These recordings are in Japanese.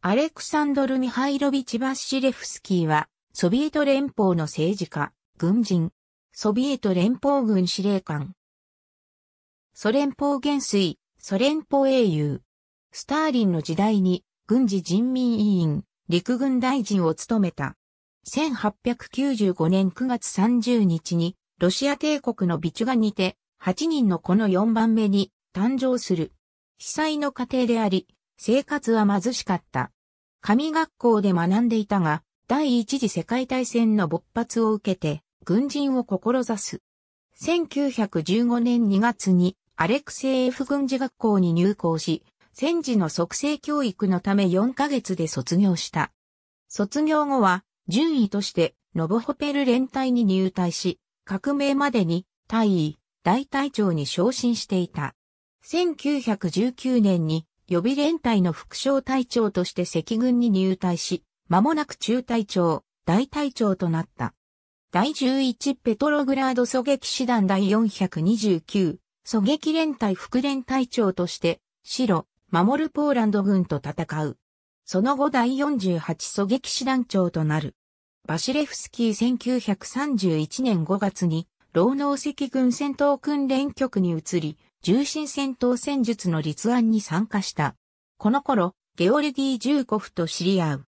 アレクサンドル・ミハイロビチ・バッシレフスキーは、ソビエト連邦の政治家、軍人、ソビエト連邦軍司令官。ソ連邦元帥、ソ連邦英雄。スターリンの時代に、軍事人民委員、陸軍大臣を務めた。1895年9月30日に、ロシア帝国のビチュガにて、8人のこの4番目に誕生する。被災の過程であり、生活は貧しかった。神学校で学んでいたが、第一次世界大戦の勃発を受けて、軍人を志す。1915年2月に、アレクセイ F 軍事学校に入校し、戦時の促成教育のため4ヶ月で卒業した。卒業後は、順位として、ノボホペル連隊に入隊し、革命までに、大尉、大隊長に昇進していた。1919年に、予備連隊の副将隊長として赤軍に入隊し、間もなく中隊長、大隊長となった。第11ペトログラード狙撃師団第429、狙撃連隊副連隊長として、白、守るポーランド軍と戦う。その後第48狙撃師団長となる。バシレフスキー1931年5月に、労農赤軍戦闘訓練局に移り、重心戦闘戦術の立案に参加した。この頃、ゲオルギー・ジューコフと知り合う。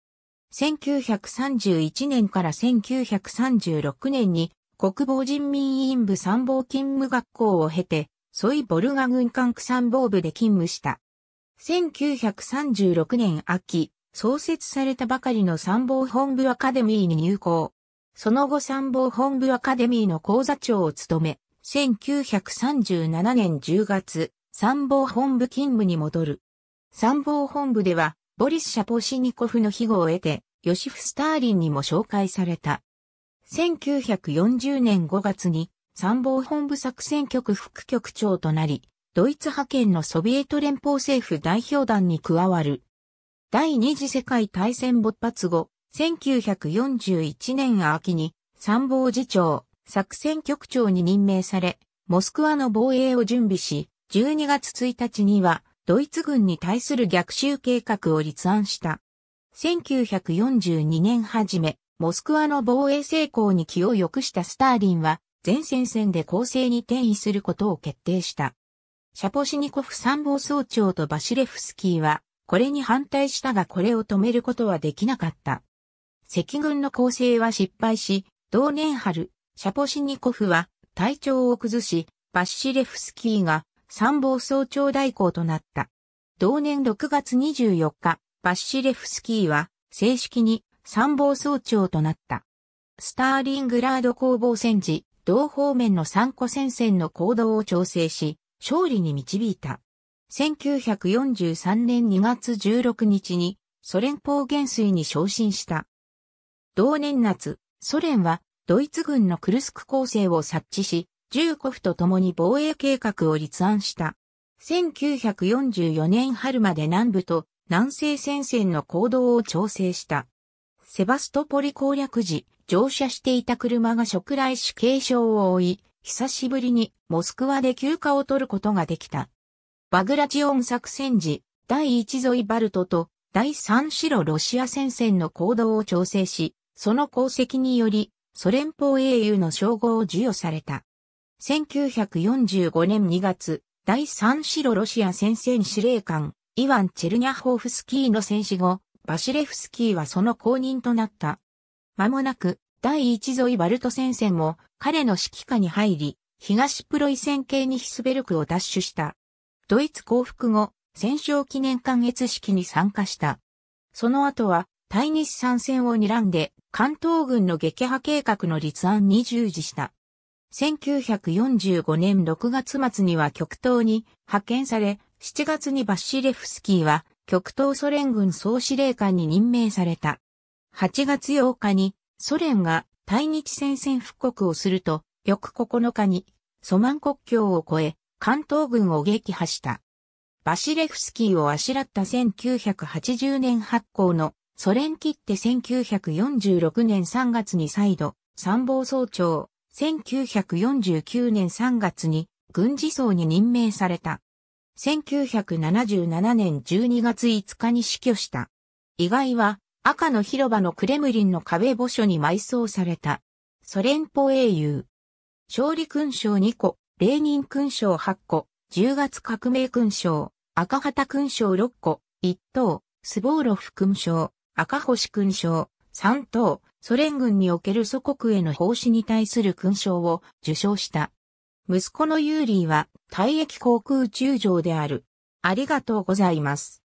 1931年から1936年に国防人民委員部参謀勤務学校を経て、ソイボルガ軍管区参謀部で勤務した。1936年秋、創設されたばかりの参謀本部アカデミーに入校。その後参謀本部アカデミーの講座長を務め、1937年10月、参謀本部勤務に戻る。参謀本部では、ボリス・シャポシニコフの庇護を得て、ヨシフ・スターリンにも紹介された。1940年5月に参謀本部作戦局副局長となり、ドイツ派遣のソビエト連邦政府代表団に加わる。第二次世界大戦勃発後、1941年秋に参謀次長、作戦局長に任命され、モスクワの防衛を準備し、12月1日にはドイツ軍に対する逆襲計画を立案した。1942年初め、モスクワの防衛成功に気を良くしたスターリンは、前戦線で攻勢に転移することを決定した。シャポシニコフ参謀総長とバシレフスキーは、これに反対したがこれを止めることはできなかった。赤軍の攻勢は失敗し、同年春、シャポシニコフは体調を崩し、バッシレフスキーが参謀総長代行となった。同年6月24日、バッシレフスキーは正式に参謀総長となった。スターリングラード攻防戦時、同方面の三個戦線の行動を調整し、勝利に導いた。1943年2月16日にソ連邦元帥に昇進した。同年夏、ソ連はドイツ軍のクルスク攻勢を察知し、ジューコフと共に防衛計画を立案した。1944年春まで南部と南西戦線の行動を調整した。セバストポリ攻略時、乗車していた車が食来死継傷を負い、久しぶりにモスクワで休暇を取ることができた。バグラチオン作戦時、第1沿いバルトと第3シロロシア戦線の行動を調整し、その功績によりソ連邦英雄の称号を授与された。1945年2月、第3白ロシア戦線司令官、イワン・チェルニャホフスキーの戦死後、バシレフスキーはその後任となった。間もなく、第1沿いバルト戦線も彼の指揮下に入り、東プロイセン系にヒスベルクを奪取した。ドイツ降伏後、戦勝記念館越式に参加した。その後は、対日参戦を睨んで、関東軍の撃破計画の立案に従事した。1945年6月末には極東に派遣され、7月にバッシレフスキーは極東ソ連軍総司令官に任命された。8月8日にソ連が対日戦線復刻をすると、翌9日にソマン国境を越え、関東軍を撃破した。バシレフスキーをあしらった1980年発行のソ連切って1946年3月に再度、参謀総長、1949年3月に軍事総に任命された。1977年12月5日に死去した。意外は赤の広場のクレムリンの壁墓所に埋葬された。ソ連邦英雄。勝利勲章2個、レーニン勲章8個、10月革命勲章、赤旗勲章6個、1等、スボーロフ勲章、赤星勲章、三等、ソ連軍における祖国への奉仕に対する勲章を受章した。息子のユーリーは、退役航空宇宙上である。ありがとうございます。